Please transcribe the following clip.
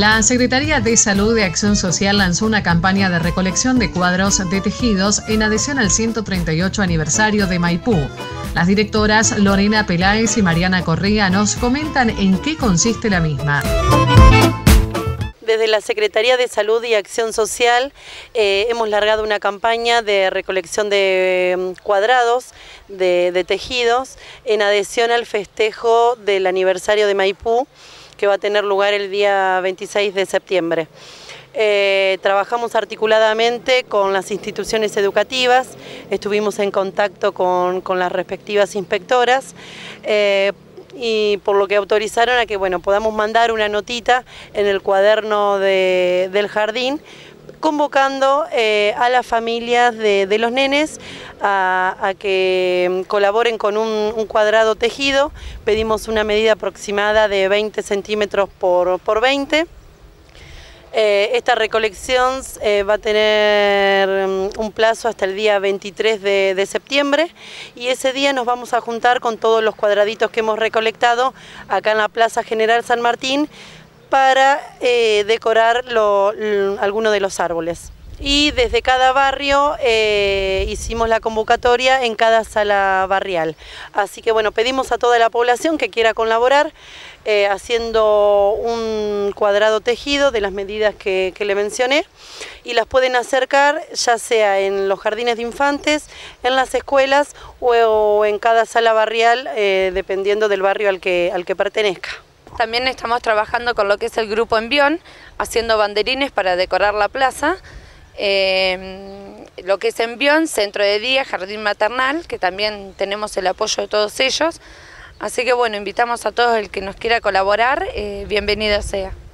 La Secretaría de Salud de Acción Social lanzó una campaña de recolección de cuadros de tejidos en adhesión al 138 aniversario de Maipú. Las directoras Lorena Peláez y Mariana Correa nos comentan en qué consiste la misma desde la Secretaría de Salud y Acción Social eh, hemos largado una campaña de recolección de mm, cuadrados de, de tejidos en adhesión al festejo del aniversario de Maipú que va a tener lugar el día 26 de septiembre. Eh, trabajamos articuladamente con las instituciones educativas, estuvimos en contacto con, las respectivas inspectoras. Eh, y por lo que autorizaron a que bueno, podamos mandar una notita en el cuaderno del jardín convocando eh, a las familias de, los nenes a, que mm, colaboren con un, cuadrado tejido. Pedimos una medida aproximada de 20 centímetros por, 20. Eh, esta recolección eh, va a tener mm, un plazo hasta el día 23 de, de, septiembre y ese día nos vamos a juntar con todos los cuadraditos que hemos recolectado acá en la Plaza General San Martín para eh, decorar algunos de los árboles. Y desde cada barrio eh, hicimos la convocatoria en cada sala barrial. Así que bueno, pedimos a toda la población que quiera colaborar eh, haciendo un cuadrado tejido de las medidas que, que le mencioné y las pueden acercar ya sea en los jardines de infantes, en las escuelas o, en cada sala barrial, dependiendo del barrio al que, al que pertenezca. También estamos trabajando con lo que es el grupo Envión, haciendo banderines para decorar la plaza. Em, lo que es Envión, Centro de Día, Jardín Maternal, que también tenemos el apoyo de todos ellos. Así que bueno, invitamos a todos el que nos quiera colaborar, eh, bienvenido sea.